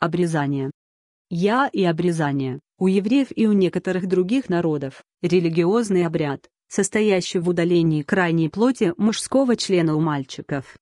Обрезание. Я и обрезание, у евреев и у некоторых других народов, религиозный обряд, состоящий в удалении крайней плоти мужского члена у мальчиков.